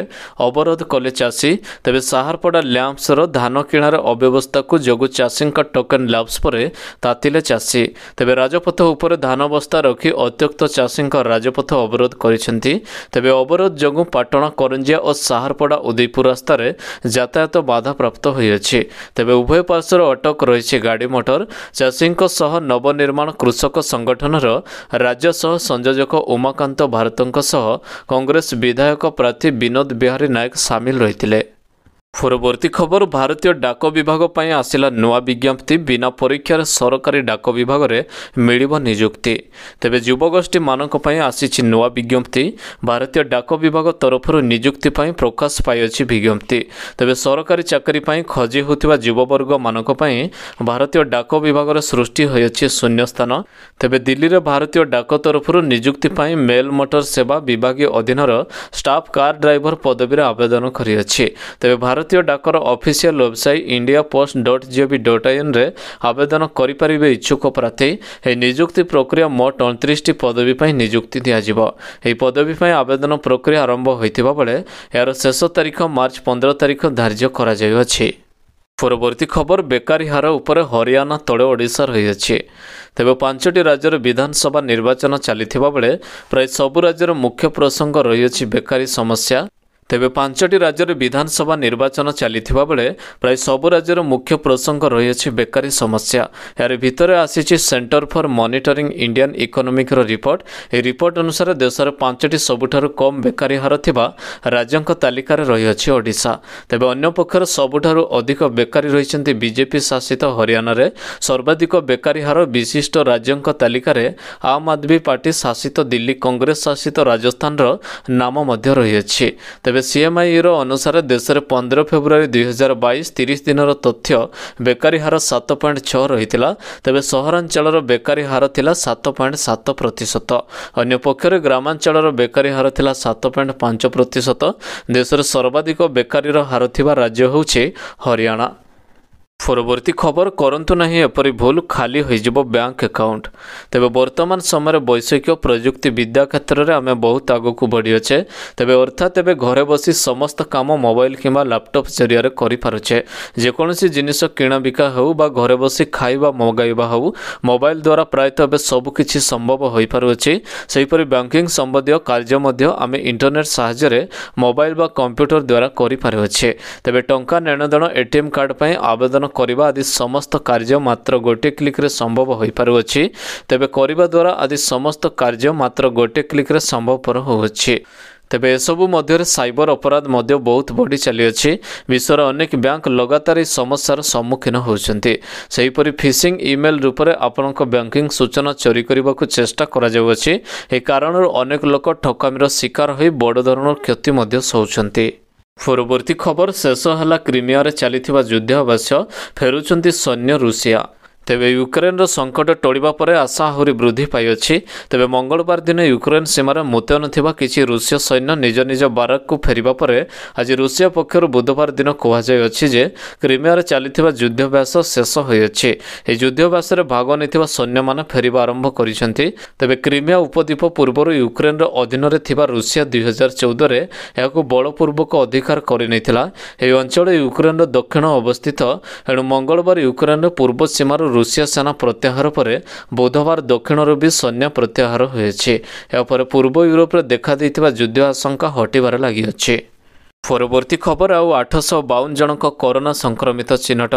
ଅବରୋଧ କଲେ ଚାଷୀ ତେବେ ସାହାରପଡ଼ା ଲ୍ୟାମ୍ପସର ଧାନ କିଣାର ଅବ୍ୟବସ୍ଥାକୁ ଯୋଗୁଁ ଚାଷୀଙ୍କ ଟୋକନ୍ ଲ୍ୟାପ୍ସ ପରେ ତାତିଲେ ଚାଷୀ ତେବେ ରାଜପଥ ଉପରେ ଧାନ ବସ୍ତା ରଖି ଅତ୍ୟକ୍ତ ଚାଷୀଙ୍କ ରାଜପଥ ଅବରୋଧ କରିଛନ୍ତି ତେବେ ଅବରୋଧ ଯୋଗୁଁ ପାଟଣା କରଞ୍ଜିଆ ଓ ସାହାରପଡ଼ା ଉଦୟପୁର ରାସ୍ତାରେ ଯାତାୟାତ ବାଧାପ୍ରାପ୍ତ ହୋଇଅଛି ତେବେ ଉଭୟ ପାର୍ଶ୍ୱର ଅଟକ ରହିଛି ଗାଡ଼ି ମୋଟର ଚାଷୀଙ୍କ ସହ ନବନିର୍ମାଣ କୃଷକ ସଂଗଠନର ରାଜ୍ୟ ସହ ସଂଯୋଜକ ସଂଯୋଜକ ଉମାକାନ୍ତ ଭାରତଙ୍କ ସହ କଂଗ୍ରେସ ବିଧାୟକ ପ୍ରାର୍ଥୀ ବିନୋଦ ବିହାରୀ ନାୟକ ସାମିଲ ରହିଥିଲେ পূର୍ବর্ତ୍ତী খবর ভারতীয় ডাক বিভাগ ପାଇଁ ଆସିଲା ନୂଆ ବିଜ୍ଞପ୍ତି ବିନା ପରୀକ୍ଷାରେ ସରକାରୀ ଡାକ ବିଭାଗରେ ମିଳିବ ନିଯୁକ୍ତି ତେବେ ଯୁବଗୋଷ୍ଠୀମାନଙ୍କ ପାଇଁ ଆସିଛି ନୂଆ ବିଜ୍ଞପ୍ତି ଭାରତୀୟ ଡାକ ବିଭାଗ ତରଫରୁ ନିଯୁକ୍ତି ପାଇଁ ପ୍ରକାଶ ପାଇଅଛି ବିଜ୍ଞପ୍ତି ତେବେ ସରକାରୀ ଚାକିରି ପାଇଁ ଖୋଜି ହେଉଥିବା ଯୁବବର୍ଗମାନଙ୍କ ପାଇଁ ଭାରତୀୟ ଡାକ ବିଭାଗରେ ସୃଷ୍ଟି ହୋଇଅଛି ଶୂନ୍ୟ ସ୍ଥାନ ତେବେ ଦିଲ୍ଲୀରେ ଭାରତୀୟ ଡାକ ତରଫରୁ ନିଯୁକ୍ତି ପାଇଁ ମେଲ୍ ମୋଟର ସେବା ବିଭାଗୀୟ ଅଧୀନର ଷ୍ଟାଫ୍ କାର୍ ଡ୍ରାଇଭର ପଦବୀରେ ଆବେଦନ କରିଅଛି ତେବେ ଭାରତ ଭାରତୀୟ ଡାକର official website India post dot G O V dot ଆଇଏନ୍ରେ ଆବେଦନ କରିପାରିବେ ଇଚ୍ଛୁକ ପ୍ରାର୍ଥୀ ଏହି ନିଯୁକ୍ତି ପ୍ରକ୍ରିୟା ମୋଟ ଅଣତିରିଶଟି ପଦବୀ ପାଇଁ ନିଯୁକ୍ତି ଦିଆଯିବ ଏହି ପଦବୀ ପାଇଁ ଆବେଦନ ପ୍ରକ୍ରିୟା ଆରମ୍ଭ ହୋଇଥିବା ବେଳେ ଏହାର ଶେଷ ତାରିଖ ମାର୍ଚ୍ଚ ପନ୍ଦର ତାରିଖ ଧାର୍ଯ୍ୟ କରାଯାଇଅଛି ପରବର୍ତ୍ତୀ ଖବର ବେକାରୀ ହାର ଉପରେ ହରିୟାଣା ତଳେ ଓଡ଼ିଶା ରହିଅଛି ତେବେ ପାଞ୍ଚଟି ରାଜ୍ୟରେ ବିଧାନସଭା ନିର୍ବାଚନ ଚାଲିଥିବା ବେଳେ ପ୍ରାୟ ସବୁ ରାଜ୍ୟର ମୁଖ୍ୟ ପ୍ରସଙ୍ଗ ରହିଅଛି ବେକାରୀ ସମସ୍ୟା ତେବେ ପାଞ୍ଚଟି ରାଜ୍ୟରେ ବିଧାନସଭା ନିର୍ବାଚନ ଚାଲିଥିବା ବେଳେ ପ୍ରାୟ ସବୁ ରାଜ୍ୟର ମୁଖ୍ୟ ପ୍ରସଙ୍ଗ ରହିଅଛି ବେକାରୀ ସମସ୍ୟା ଏହାର ଭିତରେ ଆସିଛି ସେଣ୍ଟର ଫର୍ ମନିଟରିଂ ଇଣ୍ଡିଆନ୍ ଇକୋନୋମିକ୍ର ରିପୋର୍ଟ ଏହି ରିପୋର୍ଟ ଅନୁସାରେ ଦେଶର ପାଞ୍ଚଟି ସବୁଠାରୁ କମ୍ ବେକାରୀ ହାର ଥିବା ରାଜ୍ୟଙ୍କ ତାଲିକାରେ ରହିଅଛି ଓଡ଼ିଶା ତେବେ ଅନ୍ୟପକ୍ଷରେ ସବୁଠାରୁ ଅଧିକ ବେକାରୀ ରହିଛନ୍ତି ବିଜେପି ଶାସିତ ହରିୟାଣାରେ ସର୍ବାଧିକ ବେକାରୀ ହାର ବିଶିଷ୍ଟ ରାଜ୍ୟଙ୍କ ତାଲିକାରେ ଆମ୍ ଆଦମୀ ପାର୍ଟି ଶାସିତ ଦିଲ୍ଲୀ କଂଗ୍ରେସ ଶାସିତ ରାଜସ୍ଥାନର ନାମ ମଧ୍ୟ ରହିଅଛି ତେବେ ସିଏମ୍ଆଇର ଅନୁସାରେ ଦେଶରେ ପନ୍ଦର ଫେବୃଆରୀ ଦୁଇହଜାର ବାଇଶ ତିରିଶ ଦିନର ତଥ୍ୟ ବେକାରୀ ହାର ସାତ ପଏଣ୍ଟ ଛଅ ରହିଥିଲା ତେବେ ସହରାଞ୍ଚଳର ବେକାରୀ ହାର ଥିଲା ସାତ ପଏଣ୍ଟ ସାତ ପ୍ରତିଶତ ଅନ୍ୟପକ୍ଷରେ ଗ୍ରାମାଞ୍ଚଳର ବେକାରୀ ହାର ଥିଲା ସାତ ପଏଣ୍ଟ ପାଞ୍ଚ ପ୍ରତିଶତ ଦେଶରେ ସର୍ବାଧିକ ବେକାରୀର ହାର ଥିବା ରାଜ୍ୟ ହେଉଛି ହରିୟାଣା পরবর্ତ୍ତী খবর କରନ୍ତୁ ନାହିଁ ଏପରି ଭୁଲ ଖାଲି ହୋଇଯିବ ବ୍ୟାଙ୍କ ଆକାଉଣ୍ଟ ତେବେ ବର୍ତ୍ତମାନ ସମୟରେ ବୈଷୟିକ ପ୍ରଯୁକ୍ତି ବିଦ୍ୟା କ୍ଷେତ୍ରରେ ଆମେ ବହୁତ ଆଗକୁ ବଢ଼ିଅଛେ ତେବେ ଅର୍ଥାତ୍ ଏବେ ଘରେ ବସି ସମସ୍ତ କାମ ମୋବାଇଲ କିମ୍ବା ଲ୍ୟାପଟପ୍ ଜରିଆରେ କରିପାରୁଛେ ଯେକୌଣସି ଜିନିଷ କିଣାବିକା ହେଉ ବା ଘରେ ବସି ଖାଇବା ମଗାଇବା ହେଉ ମୋବାଇଲ ଦ୍ୱାରା ପ୍ରାୟତଃ ଏବେ ସବୁକିଛି ସମ୍ଭବ ହୋଇପାରୁଅଛି ସେହିପରି ବ୍ୟାଙ୍କିଂ ସମ୍ବନ୍ଧୀୟ କାର୍ଯ୍ୟ ମଧ୍ୟ ଆମେ ଇଣ୍ଟରନେଟ୍ ସାହାଯ୍ୟରେ ମୋବାଇଲ ବା କମ୍ପ୍ୟୁଟର ଦ୍ୱାରା କରିପାରୁଅଛେ ତେବେ ଟଙ୍କା ନେଣଦେଣ ଏଟିଏମ୍ କାର୍ଡ଼ ପାଇଁ ଆବେଦନ ଅଙ୍କନ କରିବା ଆଦି ସମସ୍ତ କାର୍ଯ୍ୟ ମାତ୍ର ଗୋଟିଏ କ୍ଲିକ୍ରେ ସମ୍ଭବ ହୋଇପାରୁଅଛି ତେବେ କରିବା ଦ୍ୱାରା ଆଦି ସମସ୍ତ କାର୍ଯ୍ୟ ମାତ୍ର ଗୋଟିଏ କ୍ଲିକ୍ରେ ସମ୍ଭବପର ହେଉଅଛି ତେବେ ଏସବୁ ମଧ୍ୟରେ ସାଇବର ଅପରାଧ ମଧ୍ୟ ବହୁତ ବଢ଼ି ଚାଲିଅଛି ବିଶ୍ୱର ଅନେକ ବ୍ୟାଙ୍କ ଲଗାତାର ଏହି ସମସ୍ୟାର ସମ୍ମୁଖୀନ ହେଉଛନ୍ତି ସେହିପରି ଫିସିଂ ଇମେଲ୍ ରୂପରେ ଆପଣଙ୍କ ବ୍ୟାଙ୍କିଂ ସୂଚନା ଚୋରି କରିବାକୁ ଚେଷ୍ଟା କରାଯାଉଅଛି ଏହି କାରଣରୁ ଅନେକ ଲୋକ ଠକାମିର ଶିକାର ହୋଇ ବଡ଼ ଧରଣର କ୍ଷତି ମଧ୍ୟ ସହୁଛନ୍ତି ପରବର୍ତ୍ତୀ ଖବର ଶେଷ ହେଲା କ୍ରିମିଆରେ ଚାଲିଥିବା ଯୁଦ୍ଧ ଅବଶ୍ୟ ଫେରୁଛନ୍ତି ସୈନ୍ୟ ଋଷିଆ ତେବେ ୟୁକ୍ରେନ୍ର ସଙ୍କଟ ଟଳିବା ପରେ ଆଶା ଆହୁରି ବୃଦ୍ଧି ପାଇଅଛି ତେବେ ମଙ୍ଗଳବାର ଦିନ ୟୁକ୍ରେନ୍ ସୀମାରେ ମୁତୟନ ଥିବା କିଛି ରୁଷୀୟ ସୈନ୍ୟ ନିଜ ନିଜ ବାରକକୁ ଫେରିବା ପରେ ଆଜି ରୁଷିଆ ପକ୍ଷରୁ ବୁଧବାର ଦିନ କୁହାଯାଇଅଛି ଯେ କ୍ରିମିଆରେ ଚାଲିଥିବା ଯୁଦ୍ଧାଭ୍ୟାସ ଶେଷ ହୋଇଅଛି ଏହି ଯୁଦ୍ଧାଭ୍ୟାସରେ ଭାଗ ନେଇଥିବା ସୈନ୍ୟମାନେ ଫେରିବା ଆରମ୍ଭ କରିଛନ୍ତି ତେବେ କ୍ରିମିଆ ଉପଦ୍ୱୀପ ପୂର୍ବରୁ ୟୁକ୍ରେନ୍ର ଅଧୀନରେ ଥିବା ରୁଷିଆ ଦୁଇହଜାର ଚଉଦରେ ଏହାକୁ ବଳପୂର୍ବକ ଅଧିକାର କରିନେଇଥିଲା ଏହି ଅଞ୍ଚଳ ୟୁକ୍ରେନ୍ର ଦକ୍ଷିଣ ଅବସ୍ଥିତ ଏଣୁ ମଙ୍ଗଳବାର ୟୁକ୍ରେନ୍ର ପୂର୍ବ ସୀମାରୁ ରୁଷିଆ ସେନା ପ୍ରତ୍ୟାହାର ପରେ ବୁଧବାର ଦକ୍ଷିଣରୁ ବି ସୈନ୍ୟ ପ୍ରତ୍ୟାହାର ହୋଇଛି ଏହାପରେ ପୂର୍ବ ୟୁରୋପରେ ଦେଖାଦେଇଥିବା ଯୁଦ୍ଧ ଆଶଙ୍କା ହଟିବାରେ ଲାଗିଅଛି ପରବର୍ତ୍ତୀ ଖବର ଆଉ ଆଠଶହ ବାଉନ ଜଣଙ୍କ କରୋନା ସଂକ୍ରମିତ ଚିହ୍ନଟ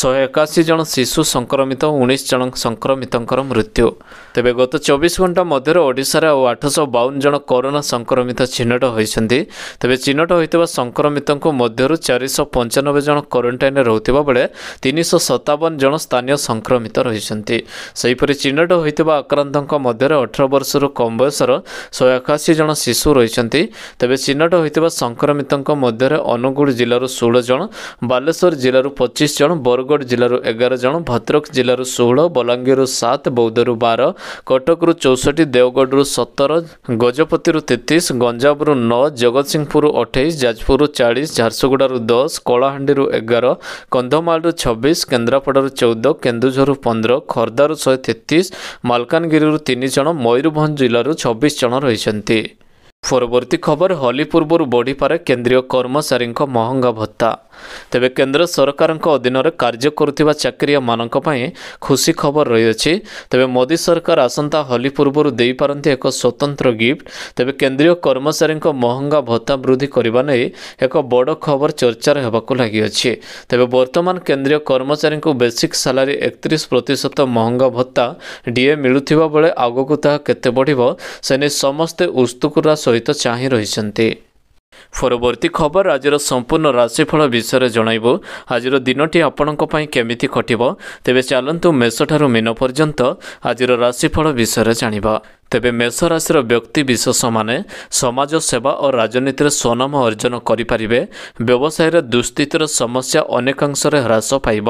ଶହେ ଏକାଅଶୀ ଜଣ ଶିଶୁ ସଂକ୍ରମିତ ଉଣେଇଶ ଜଣ ସଂକ୍ରମିତଙ୍କର ମୃତ୍ୟୁ ତେବେ ଗତ ଚବିଶ ଘଣ୍ଟା ମଧ୍ୟରେ ଓଡ଼ିଶାରେ ଆଉ ଆଠଶହ ବାଉନ ଜଣ କରୋନା ସଂକ୍ରମିତ ଚିହ୍ନଟ ହୋଇଛନ୍ତି ତେବେ ଚିହ୍ନଟ ହୋଇଥିବା ସଂକ୍ରମିତଙ୍କ ମଧ୍ୟରୁ ଚାରିଶହ ପଞ୍ଚାନବେ ଜଣ କ୍ୱାରେଣ୍ଟାଇନ୍ରେ ରହୁଥିବା ବେଳେ ତିନିଶହ ସତାବନ ଜଣ ସ୍ଥାନୀୟ ସଂକ୍ରମିତ ରହିଛନ୍ତି ସେହିପରି ଚିହ୍ନଟ ହୋଇଥିବା ଆକ୍ରାନ୍ତଙ୍କ ମଧ୍ୟରେ ଅଠର ବର୍ଷରୁ କମ୍ ବୟସର ଶହେ ଏକାଅଶୀ ଜଣ ଶିଶୁ ରହିଛନ୍ତି ତେବେ ଚିହ୍ନଟ ହୋଇଥିବା ସଂକ୍ରମିତଙ୍କ ଜଣଙ୍କ ମଧ୍ୟରେ ଅନୁଗୁଳ ଜିଲ୍ଲାରୁ ଷୋହଳ ଜଣ ବାଲେଶ୍ୱର ଜିଲ୍ଲାରୁ ପଚିଶ ଜଣ ବରଗଡ଼ ଜିଲ୍ଲାରୁ ଏଗାର ଜଣ ଭଦ୍ରକ ଜିଲ୍ଲାରୁ ଷୋହଳ ବଲାଙ୍ଗୀରରୁ ସାତ ବୌଦ୍ଧରୁ ବାର କଟକରୁ ଚଉଷଠି ଦେଓଗଡ଼ରୁ ସତର ଗଜପତିରୁ ତେତିଶ ଗଞ୍ଜାମରୁ ନଅ ଜଗତସିଂହପୁରରୁ ଅଠେଇଶ ଯାଜପୁରରୁ ଚାଳିଶ ଝାରସୁଗୁଡ଼ାରୁ ଦଶ କଳାହାଣ୍ଡିରୁ ଏଗାର କନ୍ଧମାଳରୁ ଛବିଶ କେନ୍ଦ୍ରାପଡ଼ାରୁ ଚଉଦ କେନ୍ଦୁଝରରୁ ପନ୍ଦର ଖୋର୍ଦ୍ଧାରୁ ଶହେ ତେତିଶ ମାଲକାନଗିରିରୁ ତିନି ଜଣ ମୟୂରଭଞ୍ଜ ଜିଲ୍ଲାରୁ ଛବିଶ ଜଣ ରହିଛନ୍ତି ପରବର୍ତ୍ତୀ ଖବର ହୋଲି ପୂର୍ବରୁ ବଢ଼ିପାରେ କେନ୍ଦ୍ରୀୟ କର୍ମଚାରୀଙ୍କ ମହଙ୍ଗା ଭତ୍ତା ତେବେ କେନ୍ଦ୍ର ସରକାରଙ୍କ ଅଧୀନରେ କାର୍ଯ୍ୟ କରୁଥିବା ଚାକିରିଆମାନଙ୍କ ପାଇଁ ଖୁସି ଖବର ରହିଅଛି ତେବେ ମୋଦି ସରକାର ଆସନ୍ତା ହୋଲି ପୂର୍ବରୁ ଦେଇପାରନ୍ତି ଏକ ସ୍ୱତନ୍ତ୍ର ଗିଫ୍ଟ ତେବେ କେନ୍ଦ୍ରୀୟ କର୍ମଚାରୀଙ୍କ ମହଙ୍ଗା ଭତ୍ତା ବୃଦ୍ଧି କରିବା ନେଇ ଏକ ବଡ଼ ଖବର ଚର୍ଚ୍ଚାରେ ହେବାକୁ ଲାଗିଅଛି ତେବେ ବର୍ତ୍ତମାନ କେନ୍ଦ୍ରୀୟ କର୍ମଚାରୀଙ୍କୁ ବେସିକ୍ ସାଲାରୀ ଏକତିରିଶ ପ୍ରତିଶତ ମହଙ୍ଗା ଭତ୍ତା ଡିଏ ମିଳୁଥିବା ବେଳେ ଆଗକୁ ତାହା କେତେ ବଢ଼ିବ ସେ ନେଇ ସମସ୍ତେ ଉତ୍ସୁକତା ସହିତ ଚାହିଁ ରହିଛନ୍ତି ପରବର୍ତ୍ତୀ ଖବର ଆଜିର ସମ୍ପୂର୍ଣ୍ଣ ରାଶିଫଳ ବିଷୟରେ ଜଣାଇବୁ ଆଜିର ଦିନଟି ଆପଣଙ୍କ ପାଇଁ କେମିତି କଟିବ ତେବେ ଚାଲନ୍ତୁ ମେଷଠାରୁ ମୀନ ପର୍ଯ୍ୟନ୍ତ ଆଜିର ରାଶିଫଳ ବିଷୟରେ ଜାଣିବା ତେବେ ମେଷରାଶିର ବ୍ୟକ୍ତିବିଶେଷମାନେ ସମାଜ ସେବା ଓ ରାଜନୀତିରେ ସ୍ୱନାମ ଅର୍ଜନ କରିପାରିବେ ବ୍ୟବସାୟରେ ଦୁଃସ୍ଥିତିର ସମସ୍ୟା ଅନେକାଂଶରେ ହ୍ରାସ ପାଇବ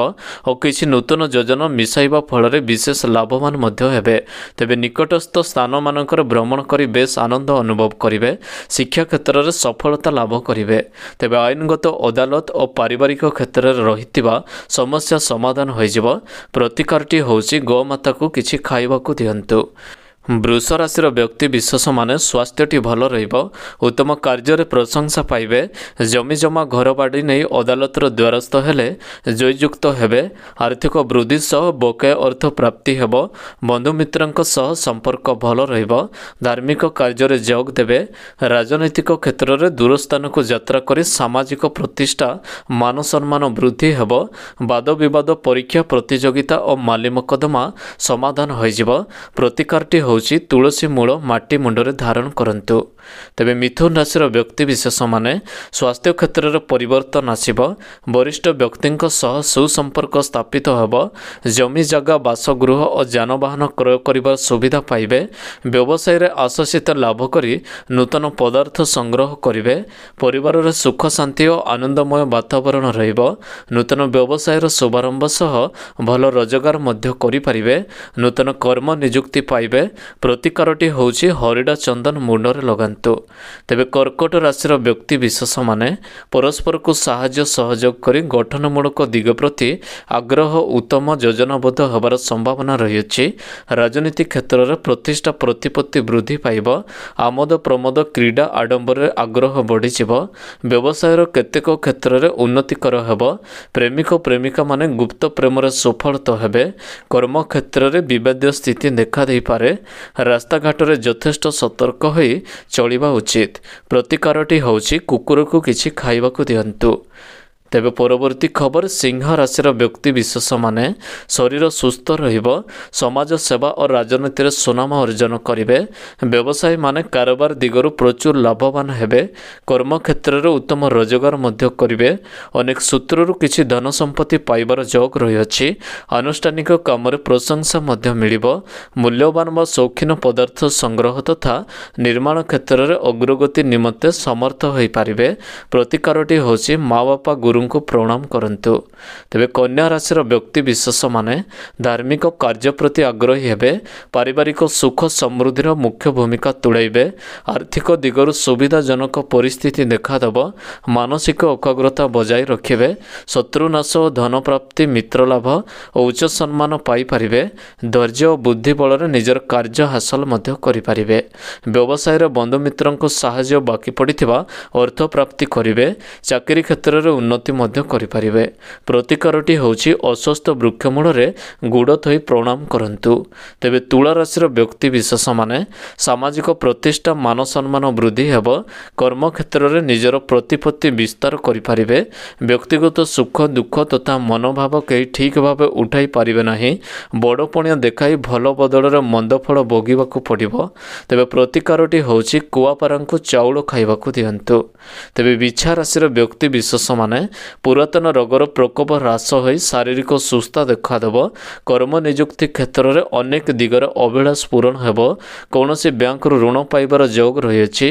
ଓ କିଛି ନୂତନ ଯୋଜନା ମିଶାଇବା ଫଳରେ ବିଶେଷ ଲାଭବାନ ମଧ୍ୟ ହେବେ ତେବେ ନିକଟସ୍ଥ ସ୍ଥାନମାନଙ୍କରେ ଭ୍ରମଣ କରି ବେଶ୍ ଆନନ୍ଦ ଅନୁଭବ କରିବେ ଶିକ୍ଷା କ୍ଷେତ୍ରରେ ସଫଳତା ଲାଭ କରିବେ ତେବେ ଆଇନଗତ ଅଦାଲତ ଓ ପାରିବାରିକ କ୍ଷେତ୍ରରେ ରହିଥିବା ସମସ୍ୟା ସମାଧାନ ହୋଇଯିବ ପ୍ରତିକାରଟି ହେଉଛି ଗୋମାତାକୁ କିଛି ଖାଇବାକୁ ଦିଅନ୍ତୁ ବୃଷ ରାଶିର ବ୍ୟକ୍ତି ବିଶେଷମାନେ ସ୍ୱାସ୍ଥ୍ୟଟି ଭଲ ରହିବ ଉତ୍ତମ କାର୍ଯ୍ୟରେ ପ୍ରଶଂସା ପାଇବେ ଜମିଜମା ଘର ବାଡ଼ି ନେଇ ଅଦାଲତର ଦ୍ୱାରସ୍ଥ ହେଲେ ଜୟଯୁକ୍ତ ହେବେ ଆର୍ଥିକ ବୃଦ୍ଧି ସହ ବକେ ଅର୍ଥ ପ୍ରାପ୍ତି ହେବ ବନ୍ଧୁମିତ୍ରଙ୍କ ସହ ସମ୍ପର୍କ ଭଲ ରହିବ ଧାର୍ମିକ କାର୍ଯ୍ୟରେ ଯୋଗ ଦେବେ ରାଜନୈତିକ କ୍ଷେତ୍ରରେ ଦୂରସ୍ଥାନକୁ ଯାତ୍ରା କରି ସାମାଜିକ ପ୍ରତିଷ୍ଠା ମାନସମ୍ମାନ ବୃଦ୍ଧି ହେବ ବାଦବିବାଦ ପରୀକ୍ଷା ପ୍ରତିଯୋଗିତା ଓ ମାଲିମକଦ୍ଦମା ସମାଧାନ ହୋଇଯିବ ପ୍ରତିକାରଟି ହେଉ ହେଉଛି ତୁଳସୀ ମୂଳ ମାଟି ମୁଣ୍ଡରେ ଧାରଣ କରନ୍ତୁ ତେବେ ମିଥୁନ ରାଶିର ବ୍ୟକ୍ତିବିଶେଷମାନେ ସ୍ୱାସ୍ଥ୍ୟ କ୍ଷେତ୍ରରେ ପରିବର୍ତ୍ତନ ଆସିବ ବରିଷ୍ଠ ବ୍ୟକ୍ତିଙ୍କ ସହ ସୁସମ୍ପର୍କ ସ୍ଥାପିତ ହେବ ଜମି ଜାଗା ବାସଗୃହ ଓ ଯାନବାହନ କ୍ରୟ କରିବାର ସୁବିଧା ପାଇବେ ବ୍ୟବସାୟରେ ଆଶସିତ ଲାଭ କରି ନୂତନ ପଦାର୍ଥ ସଂଗ୍ରହ କରିବେ ପରିବାରରେ ସୁଖ ଶାନ୍ତି ଓ ଆନନ୍ଦମୟ ବାତାବରଣ ରହିବ ନୂତନ ବ୍ୟବସାୟର ଶୁଭାରମ୍ଭ ସହ ଭଲ ରୋଜଗାର ମଧ୍ୟ କରିପାରିବେ ନୂତନ କର୍ମ ନିଯୁକ୍ତି ପାଇବେ ପ୍ରତିକାରଟି ହେଉଛି ହରିଡ଼ା ଚନ୍ଦନ ମୁଣ୍ଡରେ ଲଗାନ୍ତି କରନ୍ତୁ ତେବେ କର୍କଟ ରାଶିର ବ୍ୟକ୍ତିବିଶେଷମାନେ ପରସ୍ପରକୁ ସାହାଯ୍ୟ ସହଯୋଗ କରି ଗଠନମୂଳକ ଦିଗ ପ୍ରତି ଆଗ୍ରହ ଉତ୍ତମ ଯୋଜନାବଦ୍ଧ ହେବାର ସମ୍ଭାବନା ରହିଅଛି ରାଜନୀତି କ୍ଷେତ୍ରରେ ପ୍ରତିଷ୍ଠା ପ୍ରତିପତ୍ତି ବୃଦ୍ଧି ପାଇବ ଆମୋଦ ପ୍ରମୋଦ କ୍ରୀଡ଼ା ଆଡ଼ମ୍ବରରେ ଆଗ୍ରହ ବଢ଼ିଯିବ ବ୍ୟବସାୟର କେତେକ କ୍ଷେତ୍ରରେ ଉନ୍ନତିକର ହେବ ପ୍ରେମିକ ପ୍ରେମିକାମାନେ ଗୁପ୍ତ ପ୍ରେମରେ ସଫଳତ ହେବେ କର୍ମକ୍ଷେତ୍ରରେ ବିବାଦୀୟ ସ୍ଥିତି ଦେଖାଦେଇପାରେ ରାସ୍ତାଘାଟରେ ଯଥେଷ୍ଟ ସତର୍କ ହୋଇ ଚଳିବା ଉଚିତ ପ୍ରତିକାରଟି ହେଉଛି କୁକୁରକୁ କିଛି ଖାଇବାକୁ ଦିଅନ୍ତୁ ତେବେ ପରବର୍ତ୍ତୀ ଖବର ସିଂହ ରାଶିର ବ୍ୟକ୍ତିବିଶେଷମାନେ ଶରୀର ସୁସ୍ଥ ରହିବ ସମାଜ ସେବା ଓ ରାଜନୀତିରେ ସୁନାମ ଅର୍ଜନ କରିବେ ବ୍ୟବସାୟୀମାନେ କାରବାର ଦିଗରୁ ପ୍ରଚୁର ଲାଭବାନ ହେବେ କର୍ମକ୍ଷେତ୍ରରେ ଉତ୍ତମ ରୋଜଗାର ମଧ୍ୟ କରିବେ ଅନେକ ସୂତ୍ରରୁ କିଛି ଧନ ସମ୍ପତ୍ତି ପାଇବାର ଯୋଗ ରହିଅଛି ଆନୁଷ୍ଠାନିକ କାମରେ ପ୍ରଶଂସା ମଧ୍ୟ ମିଳିବ ମୂଲ୍ୟବାନ ବା ଶୌଖିନ ପଦାର୍ଥ ସଂଗ୍ରହ ତଥା ନିର୍ମାଣ କ୍ଷେତ୍ରରେ ଅଗ୍ରଗତି ନିମନ୍ତେ ସମର୍ଥ ହୋଇପାରିବେ ପ୍ରତିକାରଟି ହେଉଛି ମା ବାପା ଗୁରୁ ଗୁରୁଙ୍କୁ ପ୍ରଣାମ କରନ୍ତୁ ତେବେ କନ୍ୟା ରାଶିର ବ୍ୟକ୍ତିବିଶେଷମାନେ ଧାର୍ମିକ କାର୍ଯ୍ୟ ପ୍ରତି ଆଗ୍ରହୀ ହେବେ ପାରିବାରିକ ସୁଖ ସମୃଦ୍ଧିର ମୁଖ୍ୟ ଭୂମିକା ତୁଳାଇବେ ଆର୍ଥିକ ଦିଗରୁ ସୁବିଧାଜନକ ପରିସ୍ଥିତି ଦେଖାଦେବ ମାନସିକ ଏକାଗ୍ରତା ବଜାୟ ରଖିବେ ଶତ୍ରୁନାଶ ଓ ଧନପ୍ରାପ୍ତି ମିତ୍ରଲାଭ ଓ ଉଚ୍ଚ ସମ୍ମାନ ପାଇପାରିବେ ଧୈର୍ଯ୍ୟ ଓ ବୁଦ୍ଧି ବଳରେ ନିଜର କାର୍ଯ୍ୟ ହାସଲ ମଧ୍ୟ କରିପାରିବେ ବ୍ୟବସାୟର ବନ୍ଧୁମିତ୍ରଙ୍କୁ ସାହାଯ୍ୟ ବାକି ପଡ଼ିଥିବା ଅର୍ଥପ୍ରାପ୍ତି କରିବେ ଚାକିରି କ୍ଷେତ୍ରରେ ଉନ୍ନତି ଉନ୍ନତି ମଧ୍ୟ କରିପାରିବେ ପ୍ରତିକାରଟି ହେଉଛି ଅସ୍ୱସ୍ଥ ବୃକ୍ଷ ମୂଳରେ ଗୁଡ଼ ଥୋଇ ପ୍ରଣାମ କରନ୍ତୁ ତେବେ ତୁଳାରାଶିର ବ୍ୟକ୍ତିବିଶେଷମାନେ ସାମାଜିକ ପ୍ରତିଷ୍ଠା ମାନସମ୍ମାନ ବୃଦ୍ଧି ହେବ କର୍ମକ୍ଷେତ୍ରରେ ନିଜର ପ୍ରତିପତ୍ତି ବିସ୍ତାର କରିପାରିବେ ବ୍ୟକ୍ତିଗତ ସୁଖ ଦୁଃଖ ତଥା ମନୋଭାବ କେହି ଠିକ୍ ଭାବେ ଉଠାଇ ପାରିବେ ନାହିଁ ବଡ଼ ପଣିଆ ଦେଖାଇ ଭଲ ବଦଳରେ ମନ୍ଦଫଳ ଭୋଗିବାକୁ ପଡ଼ିବ ତେବେ ପ୍ରତିକାରଟି ହେଉଛି କୁଆପାରାଙ୍କୁ ଚାଉଳ ଖାଇବାକୁ ଦିଅନ୍ତୁ ତେବେ ବିଛା ରାଶିର ବ୍ୟକ୍ତିବିଶେଷମାନେ ପୁରାତନ ରୋଗର ପ୍ରକୋପ ହ୍ରାସ ହୋଇ ଶାରୀରିକ ସୁସ୍ଥ ଦେଖାଦେବ କର୍ମ ନିଯୁକ୍ତି କ୍ଷେତ୍ରରେ ଅନେକ ଦିଗରେ ଅଭିଳାଷ ପୂରଣ ହେବ କୌଣସି ବ୍ୟାଙ୍କରୁ ଋଣ ପାଇବାର ଯୋଗ ରହିଅଛି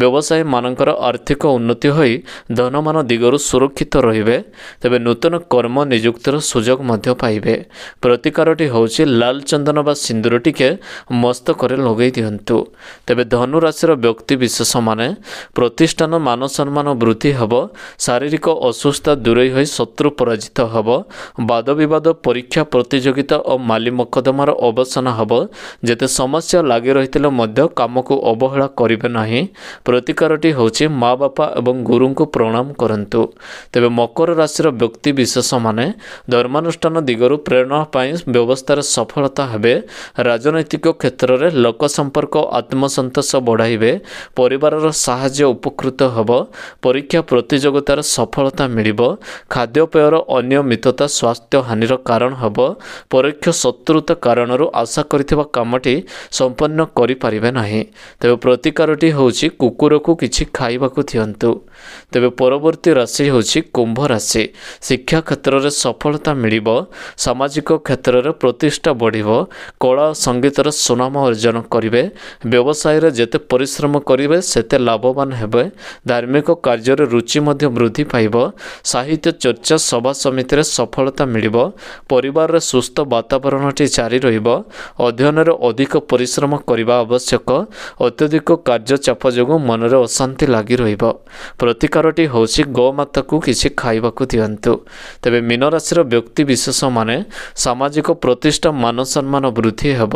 ବ୍ୟବସାୟୀମାନଙ୍କର ଆର୍ଥିକ ଉନ୍ନତି ହୋଇ ଧନମାନ ଦିଗରୁ ସୁରକ୍ଷିତ ରହିବେ ତେବେ ନୂତନ କର୍ମ ନିଯୁକ୍ତିର ସୁଯୋଗ ମଧ୍ୟ ପାଇବେ ପ୍ରତିକାରଟି ହେଉଛି ଲାଲ ଚନ୍ଦନ ବା ସିନ୍ଦୁର ଟିକେ ମସ୍ତକରେ ଲଗାଇ ଦିଅନ୍ତୁ ତେବେ ଧନୁରାଶିର ବ୍ୟକ୍ତିବିଶେଷମାନେ ପ୍ରତିଷ୍ଠାନ ମାନସମ୍ମାନ ବୃଦ୍ଧି ହେବ ଶାରୀରିକ ଅସୁସ୍ଥ ଅସୁସ୍ଥା ଦୂରେଇ ହୋଇ ଶତ୍ରୁ ପରାଜିତ ହେବ ବାଦ ବିବାଦ ପରୀକ୍ଷା ପ୍ରତିଯୋଗିତା ଓ ମାଲି ମକଦ୍ଦମାର ଅବସାନ ହେବ ଯେତେ ସମସ୍ୟା ଲାଗି ରହିଥିଲେ ମଧ୍ୟ କାମକୁ ଅବହେଳା କରିବେ ନାହିଁ ପ୍ରତିକାରଟି ହେଉଛି ମା ବାପା ଏବଂ ଗୁରୁଙ୍କୁ ପ୍ରଣାମ କରନ୍ତୁ ତେବେ ମକର ରାଶିର ବ୍ୟକ୍ତିବିଶେଷମାନେ ଧର୍ମାନୁଷ୍ଠାନ ଦିଗରୁ ପ୍ରେରଣା ପାଇଁ ବ୍ୟବସ୍ଥାରେ ସଫଳତା ହେବେ ରାଜନୈତିକ କ୍ଷେତ୍ରରେ ଲୋକ ସମ୍ପର୍କ ଆତ୍ମସନ୍ତୋଷ ବଢ଼ାଇବେ ପରିବାରର ସାହାଯ୍ୟ ଉପକୃତ ହେବ ପରୀକ୍ଷା ପ୍ରତିଯୋଗିତାର ସଫଳତା ମିଳିବ ଖାଦ୍ୟପେୟର ଅନିୟମିତତା ସ୍ୱାସ୍ଥ୍ୟ ହାନିର କାରଣ ହେବ ପରୋକ୍ଷ ଶତ୍ରୁତା କାରଣରୁ ଆଶା କରିଥିବା କାମଟି ସମ୍ପନ୍ନ କରିପାରିବେ ନାହିଁ ତେବେ ପ୍ରତିକାରଟି ହେଉଛି କୁକୁରକୁ କିଛି ଖାଇବାକୁ ଦିଅନ୍ତୁ ତେବେ ପରବର୍ତ୍ତୀ ରାଶି ହେଉଛି କୁମ୍ଭ ରାଶି ଶିକ୍ଷା କ୍ଷେତ୍ରରେ ସଫଳତା ମିଳିବ ସାମାଜିକ କ୍ଷେତ୍ରରେ ପ୍ରତିଷ୍ଠା ବଢ଼ିବ କଳା ସଙ୍ଗୀତର ସୁନାମ ଅର୍ଜନ କରିବେ ବ୍ୟବସାୟରେ ଯେତେ ପରିଶ୍ରମ କରିବେ ସେତେ ଲାଭବାନ ହେବେ ଧାର୍ମିକ କାର୍ଯ୍ୟରେ ରୁଚି ମଧ୍ୟ ବୃଦ୍ଧି ପାଇବ ସାହିତ୍ୟ ଚର୍ଚ୍ଚା ସଭା ସମିତିରେ ସଫଳତା ମିଳିବ ପରିବାରରେ ସୁସ୍ଥ ବାତାବରଣଟି ଜାରି ରହିବ ଅଧ୍ୟୟନରେ ଅଧିକ ପରିଶ୍ରମ କରିବା ଆବଶ୍ୟକ ଅତ୍ୟଧିକ କାର୍ଯ୍ୟଚାପ ଯୋଗୁଁ ମନରେ ଅଶାନ୍ତି ଲାଗି ରହିବ ପ୍ରତିକାରଟି ହେଉଛି ଗୋମାତାକୁ କିଛି ଖାଇବାକୁ ଦିଅନ୍ତୁ ତେବେ ମୀନରାଶିର ବ୍ୟକ୍ତିବିଶେଷମାନେ ସାମାଜିକ ପ୍ରତିଷ୍ଠା ମାନସମ୍ମାନ ବୃଦ୍ଧି ହେବ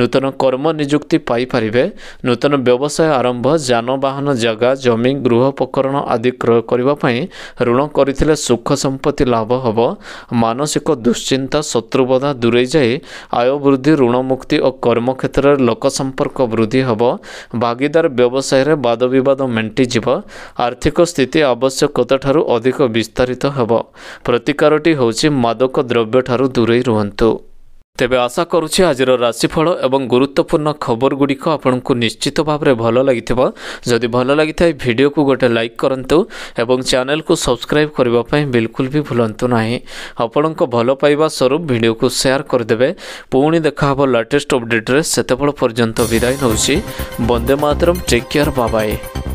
ନୂତନ କର୍ମ ନିଯୁକ୍ତି ପାଇପାରିବେ ନୂତନ ବ୍ୟବସାୟ ଆରମ୍ଭ ଯାନବାହନ ଜାଗା ଜମି ଗୃହପକରଣ ଆଦି କ୍ରୟ କରିବା ପାଇଁ ଋଣ କରିଥିଲେ ସୁଖ ସମ୍ପତ୍ତି ଲାଭ ହେବ ମାନସିକ ଦୁଶ୍ଚିନ୍ତା ଶତ୍ରୁବଧା ଦୂରେଇ ଯାଇ ଆୟ ବୃଦ୍ଧି ଋଣମୁକ୍ତି ଓ କର୍ମକ୍ଷେତ୍ରରେ ଲୋକ ସମ୍ପର୍କ ବୃଦ୍ଧି ହେବ ଭାଗିଦାର ବ୍ୟବସାୟରେ ବାଦବିବାଦ ମେଣ୍ଟିଯିବ ଆର୍ଥିକ ଆର୍ଥିକ ସ୍ଥିତି ଠାରୁ ଅଧିକ ବିସ୍ତାରିତ ହେବ ପ୍ରତିକାରଟି ହେଉଛି ମାଦକ ଦ୍ରବ୍ୟଠାରୁ ଦୂରେଇ ରୁହନ୍ତୁ ତେବେ ଆଶା କରୁଛି ଆଜିର ରାଶିଫଳ ଏବଂ ଗୁରୁତ୍ୱପୂର୍ଣ୍ଣ ଖବର ଗୁଡ଼ିକ ଆପଣଙ୍କୁ ନିଶ୍ଚିତ ଭାବରେ ଭଲ ଲାଗିଥିବ ଯଦି ଭଲ ଲାଗିଥାଏ ଭିଡ଼ିଓକୁ ଗୋଟେ ଲାଇକ୍ କରନ୍ତୁ ଏବଂ ଚ୍ୟାନେଲକୁ ସବସ୍କ୍ରାଇବ୍ କରିବା ପାଇଁ ବିଲକୁଲ ବି ଭୁଲନ୍ତୁ ନାହିଁ ଆପଣଙ୍କ ଭଲ ପାଇବା ସ୍ୱରୂପ ଭିଡ଼ିଓକୁ ସେୟାର କରିଦେବେ ପୁଣି ଦେଖା ହେବ ଲାଟେଷ୍ଟ ଅପଡ଼େଟ୍ରେ ସେତେବେଳେ ପର୍ଯ୍ୟନ୍ତ ବିଦାୟ ନେଉଛି ବନ୍ଦେ ମାତରମ୍ ଟେକ୍ କେୟାର ବାବାଏ